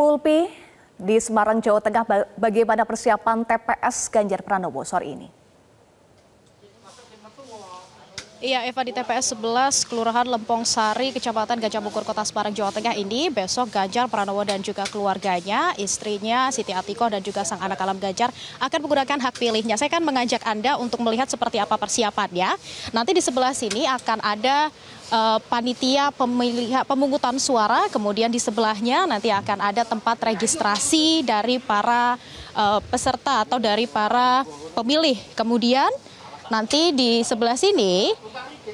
Pulpi di Semarang, Jawa Tengah, bagaimana persiapan TPS Ganjar Pranowo sore ini? Iya Eva di TPS 11 Kelurahan Lempong Sari, Kecamatan Gajah Mungkur Kota Semarang, Jawa Tengah ini besok Ganjar Pranowo dan juga keluarganya, istrinya Siti Atiko dan juga sang anak alam Ganjar akan menggunakan hak pilihnya. Saya akan mengajak Anda untuk melihat seperti apa persiapannya. Nanti di sebelah sini akan ada uh, panitia pemilihan pemungutan suara, kemudian di sebelahnya nanti akan ada tempat registrasi dari para uh, peserta atau dari para pemilih. Kemudian Nanti di sebelah sini,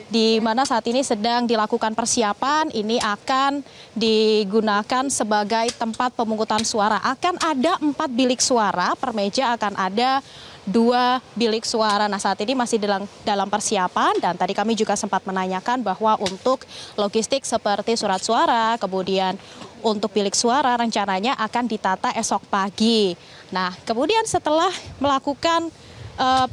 di mana saat ini sedang dilakukan persiapan, ini akan digunakan sebagai tempat pemungutan suara. Akan ada empat bilik suara, per meja akan ada dua bilik suara. Nah saat ini masih dalam, dalam persiapan dan tadi kami juga sempat menanyakan bahwa untuk logistik seperti surat suara, kemudian untuk bilik suara rencananya akan ditata esok pagi. Nah kemudian setelah melakukan uh,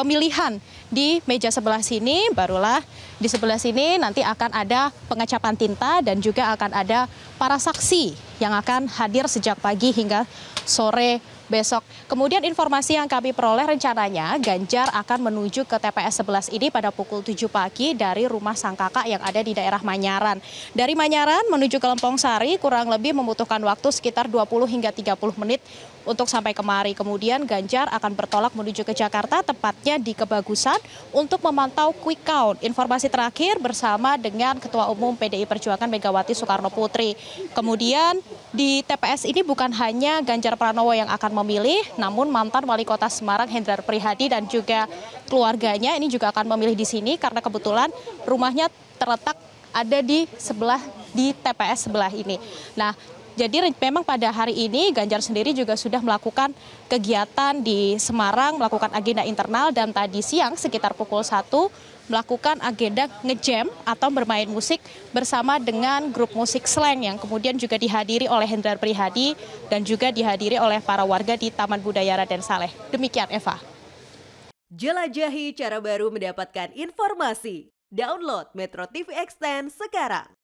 pemilihan di meja sebelah sini barulah di sebelah sini nanti akan ada pengecapan tinta dan juga akan ada para saksi yang akan hadir sejak pagi hingga sore besok. Kemudian informasi yang kami peroleh rencananya Ganjar akan menuju ke TPS 11 ini pada pukul 7 pagi dari rumah sang kakak yang ada di daerah Manyaran. Dari Manyaran menuju ke Lempong Sari kurang lebih membutuhkan waktu sekitar 20 hingga 30 menit untuk sampai kemari. Kemudian Ganjar akan bertolak menuju ke Jakarta tepatnya di Kebagusan untuk memantau quick count. Informasi terakhir bersama dengan Ketua Umum PDI Perjuangan Megawati Soekarno Putri. Kemudian di TPS ini bukan hanya Ganjar Pranowo yang akan memilih, namun mantan Wali Kota Semarang Hendrar Prihadi dan juga keluarganya ini juga akan memilih di sini karena kebetulan rumahnya terletak ada di sebelah di TPS sebelah ini. Nah, jadi memang pada hari ini Ganjar sendiri juga sudah melakukan kegiatan di Semarang, melakukan agenda internal dan tadi siang sekitar pukul 1 melakukan agenda ngejam atau bermain musik bersama dengan grup musik slang yang kemudian juga dihadiri oleh Hendrar Prihadi dan juga dihadiri oleh para warga di Taman Budaya Raden Saleh. Demikian Eva. Jelajahi cara baru mendapatkan informasi. Download Metro TV Extend sekarang.